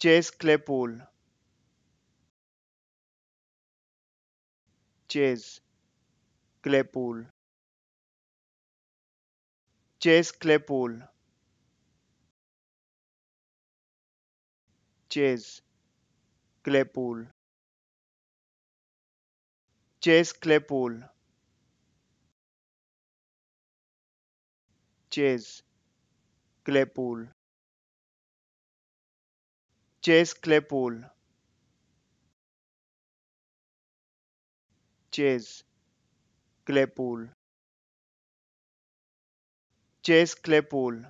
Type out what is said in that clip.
Chase Claypool. Chase Claypool. Chase Claypool. Chase Claypool. Chase Claypool. Claypool. Chase Claypool. Chase Claypool. Chase Claypool.